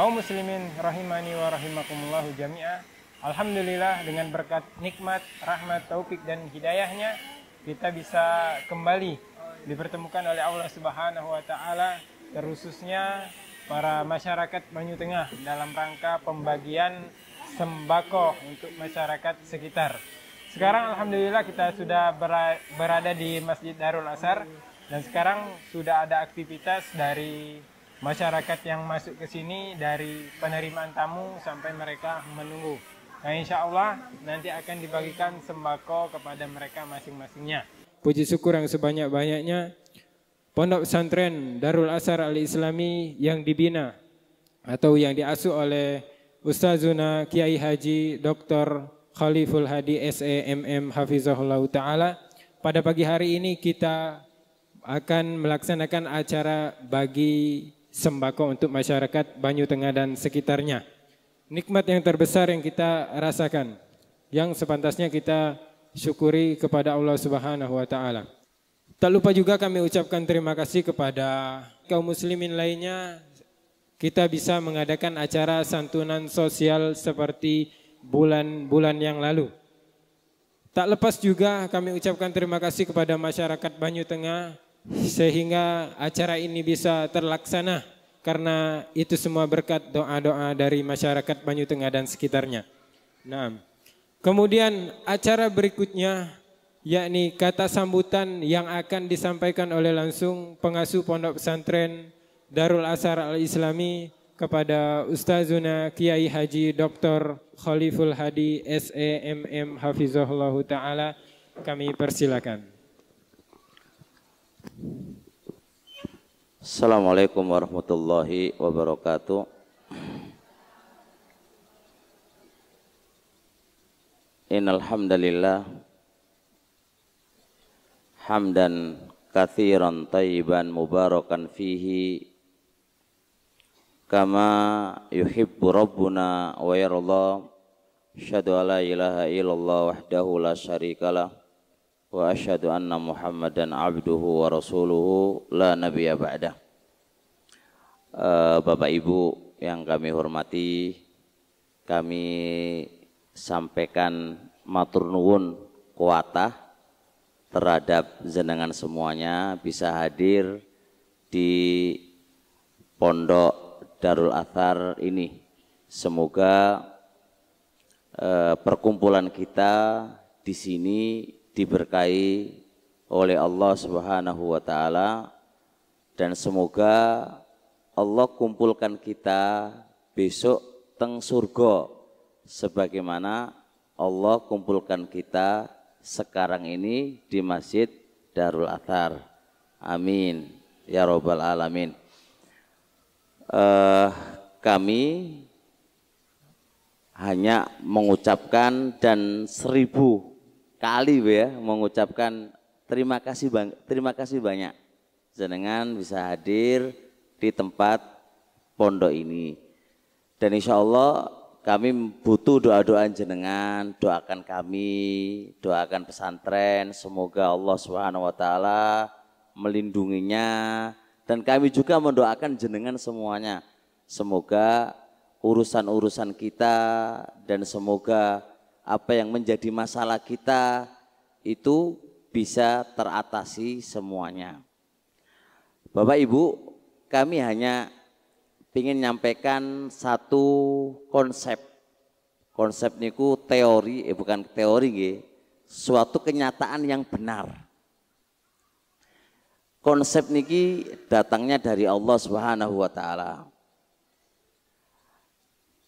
kaum muslimin rahimani wa rahimakumullahu jami'ah. Alhamdulillah dengan berkat nikmat, rahmat, taufik dan hidayahnya kita bisa kembali dipertemukan oleh Allah Subhanahu wa taala terususnya para masyarakat Banyu Tengah dalam rangka pembagian sembako untuk masyarakat sekitar. Sekarang alhamdulillah kita sudah berada di Masjid Darul Asar dan sekarang sudah ada aktivitas dari masyarakat yang masuk ke sini dari penerimaan tamu sampai mereka menunggu. Nah insya Allah nanti akan dibagikan sembako kepada mereka masing-masingnya. Puji syukur yang sebanyak-banyaknya Pondok Pesantren Darul Asar Al-Islami yang dibina atau yang diasuh oleh Ustazuna Kiai Haji Dr. Khaliful Hadi SEMM Hafizahullah Ta'ala. Pada pagi hari ini kita akan melaksanakan acara bagi sembako untuk masyarakat Banyu Tengah dan sekitarnya. Nikmat yang terbesar yang kita rasakan, yang sepantasnya kita syukuri kepada Allah Subhanahu wa taala. Tak lupa juga kami ucapkan terima kasih kepada kaum muslimin lainnya kita bisa mengadakan acara santunan sosial seperti bulan-bulan yang lalu. Tak lepas juga kami ucapkan terima kasih kepada masyarakat Banyu Tengah sehingga acara ini bisa terlaksana karena itu semua berkat doa-doa dari masyarakat Banyu Tengah dan sekitarnya. Nah, kemudian acara berikutnya yakni kata sambutan yang akan disampaikan oleh langsung pengasuh Pondok Pesantren Darul Asar Al-Islami kepada Ustazuna Kiai Haji Dr. Khaliful Hadi S.A.M.M. E Hafizahullah Ta'ala. Kami persilakan. Assalamualaikum warahmatullahi wabarakatuh. Innal hamdalillah hamdan katsiran tayyiban mubarakan fihi kama yuhibbu rabbuna wa yarda. Asyhadu ilaha illallah wahdahu la syarikalah وأشهد anna muhammadan abduhu wa rasuluhu la nabiyya uh, Bapak Ibu yang kami hormati kami sampaikan matur nuwun kuata terhadap jenengan semuanya bisa hadir di Pondok Darul Athar ini semoga eh, perkumpulan kita di sini diberkahi oleh Allah Subhanahu wa taala dan semoga Allah kumpulkan kita besok teng surga sebagaimana Allah kumpulkan kita sekarang ini di Masjid Darul Athar. Amin ya robbal alamin. Uh, kami hanya mengucapkan dan seribu kali be ya mengucapkan terima kasih bang terima kasih banyak jenengan bisa hadir di tempat pondok ini dan insya Allah kami butuh doa-doa jenengan, doakan kami, doakan pesantren, semoga Allah Subhanahu wa taala melindunginya dan kami juga mendoakan jenengan semuanya. Semoga urusan-urusan kita dan semoga apa yang menjadi masalah kita itu bisa teratasi semuanya. Bapak Ibu, kami hanya ingin menyampaikan satu konsep. Konsep niku teori, eh bukan teori nggih, suatu kenyataan yang benar. Konsep niki datangnya dari Allah Subhanahu wa taala.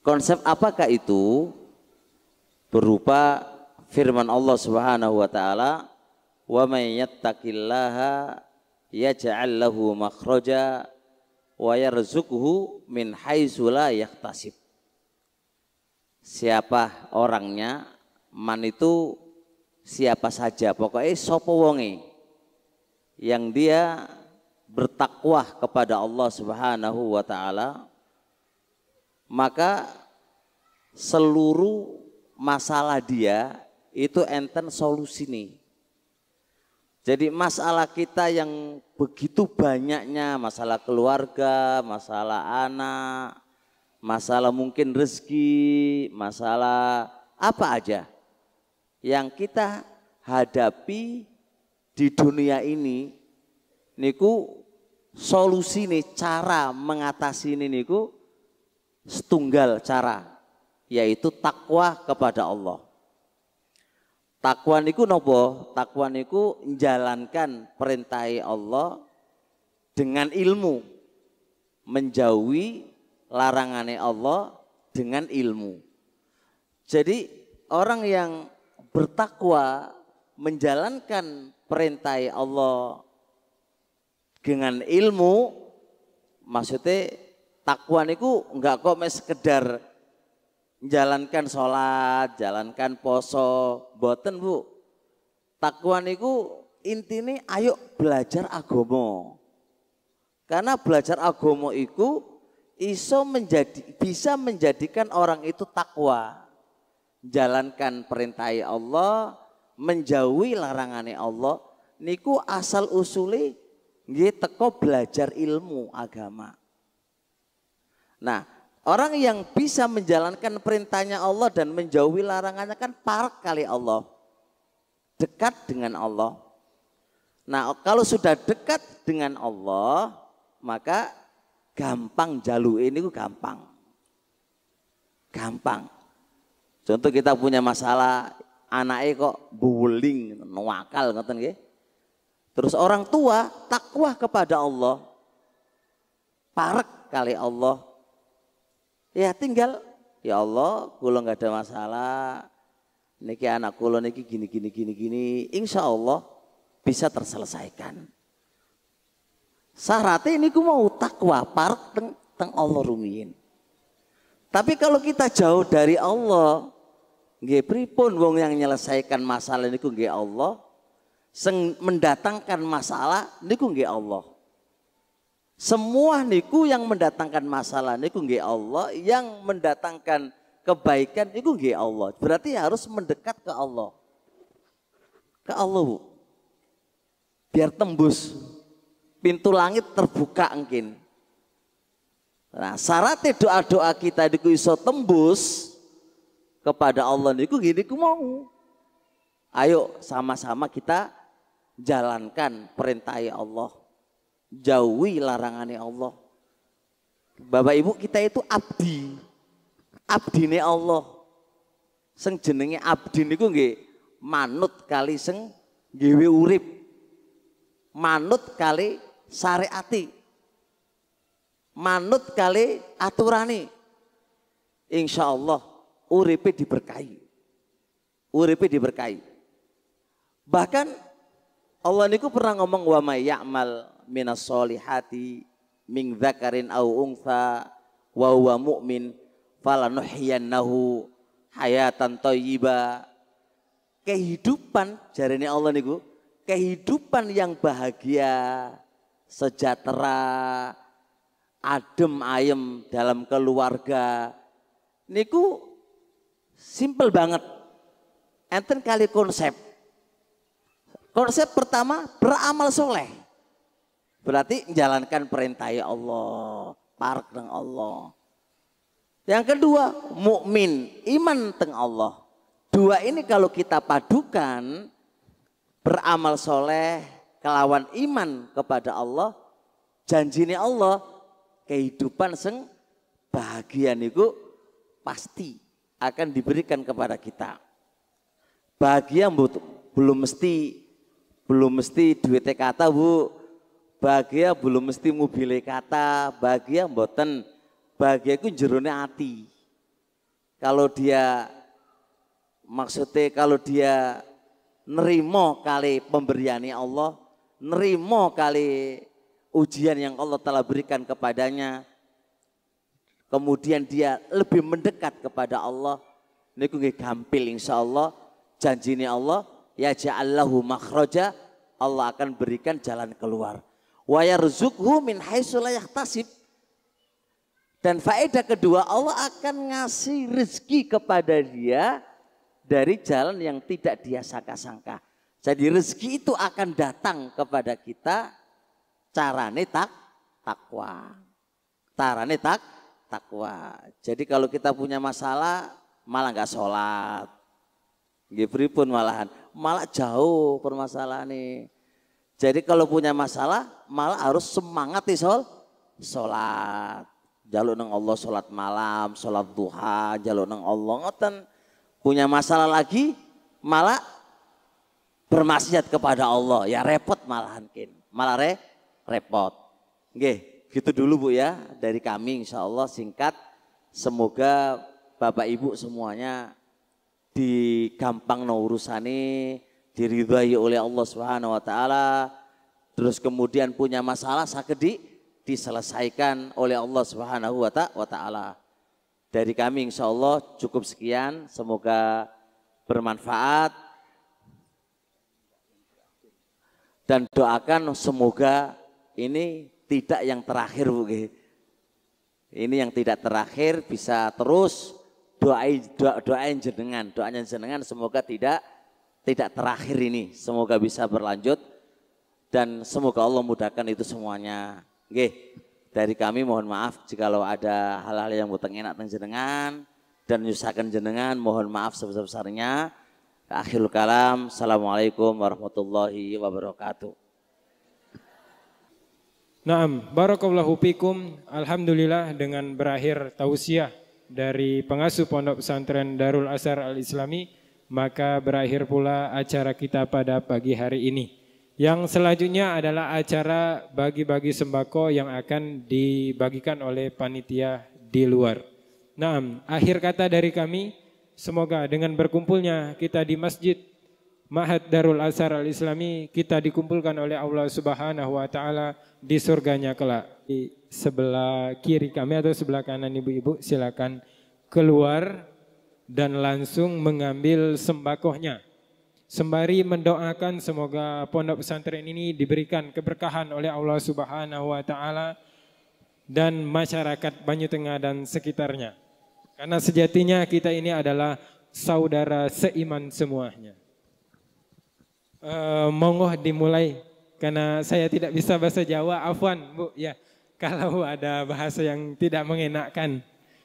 Konsep apakah itu? berupa firman Allah Subhanahu wa taala wa may yattaqillaha yaj'al lahu makhraja wa yarzuquhu min haitsu la yahtasib siapa orangnya man itu siapa saja pokoknya sapa wonge yang dia bertakwah kepada Allah Subhanahu wa taala maka seluruh masalah dia itu enten solusi nih. Jadi masalah kita yang begitu banyaknya masalah keluarga, masalah anak, masalah mungkin rezeki, masalah apa aja yang kita hadapi di dunia ini niku solusi nih cara mengatasi ini niku setunggal cara yaitu takwa kepada Allah. Takwa niku nopo? Takwa niku menjalankan perintah Allah dengan ilmu. Menjauhi larangannya Allah dengan ilmu. Jadi orang yang bertakwa menjalankan perintah Allah dengan ilmu maksudnya takwa niku enggak kok mes sekedar jalankan sholat, jalankan poso, boten bu. Takwa niku ini ayo belajar agomo. Karena belajar agomo iku iso menjadi bisa menjadikan orang itu takwa. Jalankan perintah Allah, menjauhi larangannya Allah, niku asal usuli nggih teko belajar ilmu agama. Nah, Orang yang bisa menjalankan perintahnya Allah dan menjauhi larangannya kan parah kali Allah. Dekat dengan Allah. Nah kalau sudah dekat dengan Allah maka gampang jalu ini gampang. Gampang. Contoh kita punya masalah anaknya kok bullying, nuakal Terus orang tua takwa kepada Allah. Parek kali Allah Ya tinggal ya Allah kulo nggak ada masalah. Niki anak kulo niki gini gini gini gini. Insya Allah bisa terselesaikan. Syaratnya ini ku mau takwa par teng, teng Allah rumiin. Tapi kalau kita jauh dari Allah, nggih pun wong yang menyelesaikan masalah ini nggih Allah, sing mendatangkan masalah ini nggih Allah. Semua niku yang mendatangkan masalah niku nggih Allah, yang mendatangkan kebaikan niku nggih Allah. Berarti harus mendekat ke Allah. Ke Allah. Bu. Biar tembus pintu langit terbuka mungkin. Nah, syaratnya doa-doa kita niku iso tembus kepada Allah niku gini ku mau. Ayo sama-sama kita jalankan perintah Allah jauhi larangannya Allah. Bapak Ibu kita itu abdi. Abdine Allah. Seng jenenge abdi niku nggih manut kali seng, gawe urip. Manut kali syariati. Manut kali aturani. Insya Allah uripe diberkahi. Uripe diberkahi. Bahkan Allah niku pernah ngomong wa may minas solihati min zakarin au untha wa huwa mu'min falanuhyiyannahu hayatan thayyiba kehidupan jarene Allah niku kehidupan yang bahagia sejahtera adem ayem dalam keluarga niku simple banget enten kali konsep konsep pertama beramal soleh Berarti menjalankan perintah ya Allah, park dengan Allah. Yang kedua, mukmin, iman teng Allah. Dua ini kalau kita padukan beramal soleh kelawan iman kepada Allah, janji ini Allah kehidupan seng bahagia niku pasti akan diberikan kepada kita. Bahagia belum mesti belum mesti duitnya kata bu Bahagia belum mesti mobile kata, bahagia mboten. Bahagia itu jerone hati. Kalau dia maksudnya kalau dia nerimo kali pemberiannya Allah, nerimo kali ujian yang Allah telah berikan kepadanya, kemudian dia lebih mendekat kepada Allah ini aku gampil janji ini Allah ya ja'allahu makhroja, Allah akan berikan jalan keluar min Dan faedah kedua Allah akan ngasih rezeki kepada dia dari jalan yang tidak dia sangka-sangka. Jadi rezeki itu akan datang kepada kita carane tak takwa. Carane tak takwa. Jadi kalau kita punya masalah malah nggak sholat. Gih pun malahan, malah jauh permasalahan nih. Jadi kalau punya masalah malah harus semangat nih sol. Sholat. Jalur neng Allah sholat malam, sholat duha, jalur neng Allah ngoten. Punya masalah lagi malah bermaksiat kepada Allah. Ya repot malahan kin. Malah re, repot. Oke, gitu dulu Bu ya dari kami insya Allah singkat. Semoga Bapak Ibu semuanya digampang no urusan nih diridhai oleh Allah Subhanahu wa taala terus kemudian punya masalah sakedi diselesaikan oleh Allah Subhanahu wa taala. Dari kami insya Allah cukup sekian, semoga bermanfaat dan doakan semoga ini tidak yang terakhir Ini yang tidak terakhir bisa terus doain doa, doain jenengan, doanya jenengan semoga tidak tidak terakhir ini. Semoga bisa berlanjut dan semoga Allah mudahkan itu semuanya. Oke, dari kami mohon maaf jikalau ada hal-hal yang muteng enak jenengan dan nyusahkan jenengan mohon maaf sebesar-besarnya. Akhirul kalam. Assalamualaikum warahmatullahi wabarakatuh. Naam, barakallahu fikum. Alhamdulillah dengan berakhir tausiah dari pengasuh Pondok Pesantren Darul Asar Al-Islami maka berakhir pula acara kita pada pagi hari ini. Yang selanjutnya adalah acara bagi-bagi sembako yang akan dibagikan oleh panitia di luar. Nah, akhir kata dari kami, semoga dengan berkumpulnya kita di Masjid Mahat Darul Asar Al-Islami, kita dikumpulkan oleh Allah Subhanahu wa taala di surganya kelak. Di sebelah kiri kami atau sebelah kanan ibu-ibu silakan keluar dan langsung mengambil sembakohnya. Sembari mendoakan semoga pondok pesantren ini diberikan keberkahan oleh Allah Subhanahu wa taala dan masyarakat Banyu Tengah dan sekitarnya. Karena sejatinya kita ini adalah saudara seiman semuanya. E, monggo dimulai karena saya tidak bisa bahasa Jawa, afwan Bu ya. Kalau ada bahasa yang tidak mengenakan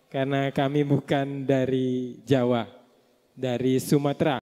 karena kami bukan dari Jawa, dari Sumatera.